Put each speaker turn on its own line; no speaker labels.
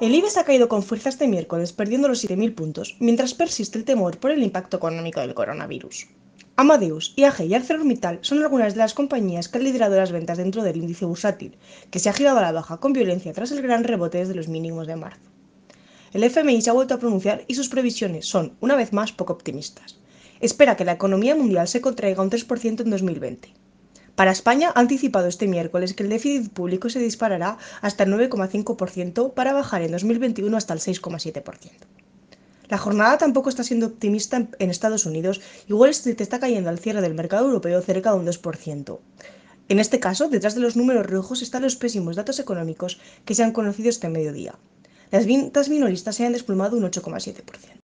El IBEX ha caído con fuerza este miércoles, perdiendo los 7.000 puntos, mientras persiste el temor por el impacto económico del coronavirus. Amadeus, IAG y ArcelorMittal son algunas de las compañías que han liderado las ventas dentro del índice bursátil, que se ha girado a la baja con violencia tras el gran rebote desde los mínimos de marzo. El FMI se ha vuelto a pronunciar y sus previsiones son, una vez más, poco optimistas. Espera que la economía mundial se contraiga un 3% en 2020, para España ha anticipado este miércoles que el déficit público se disparará hasta el 9,5% para bajar en 2021 hasta el 6,7%. La jornada tampoco está siendo optimista en Estados Unidos y Wall Street está cayendo al cierre del mercado europeo cerca de un 2%. En este caso, detrás de los números rojos están los pésimos datos económicos que se han conocido este mediodía. Las ventas minoristas se han desplomado un
8,7%.